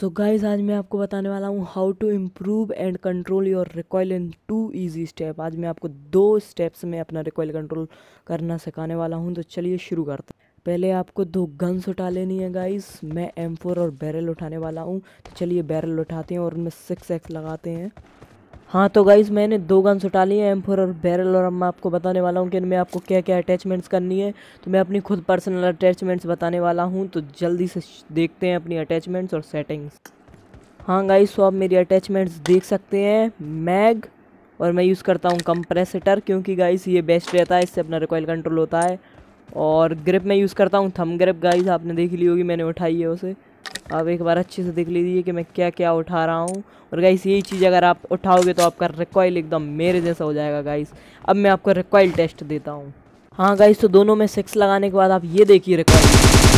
सो so guys आज मैं आपको बताने वाला हूँ how to improve and control your recoil in two easy step आज मैं आपको दो स्टेप्स में अपना रिकॉयल कंट्रोल करना सिखाने वाला हूँ तो चलिए शुरू करते हैं पहले आपको दो गन्स उठा लेनी है गाइस मैं एम फोर और बैरल उठाने वाला हूँ तो चलिए बैरल उठाते हैं और उनमें सिक्स एक्स लगाते हैं हाँ तो गाइज मैंने दो गन्स उठा लिए एम फोर और बैरल और मैं आपको बताने वाला हूँ कि इनमें आपको क्या क्या अटैचमेंट्स करनी है तो मैं अपनी खुद पर्सनल अटैचमेंट्स बताने वाला हूँ तो जल्दी से देखते हैं अपनी अटैचमेंट्स और सेटिंग्स हाँ गाइज तो आप मेरी अटैचमेंट्स देख सकते हैं मैग और मैं यूज़ करता हूँ कंप्रेसिटर क्योंकि गाइस ये बेस्ट रहता है इससे अपना रिकॉयल कंट्रोल होता है और ग्रिप मैं यूज़ करता हूँ थम ग्रिप गाइज आपने देख ली होगी मैंने उठाई है उसे आप एक बार अच्छे से देख लीजिए कि मैं क्या क्या उठा रहा हूँ और गाइस यही चीज़ अगर आप उठाओगे तो आपका रिकॉयल एकदम मेरे जैसा हो जाएगा गाइस अब मैं आपको रिकॉयल टेस्ट देता हूँ हाँ गाइस तो दोनों में सिक्स लगाने के बाद आप ये देखिए रिकॉयल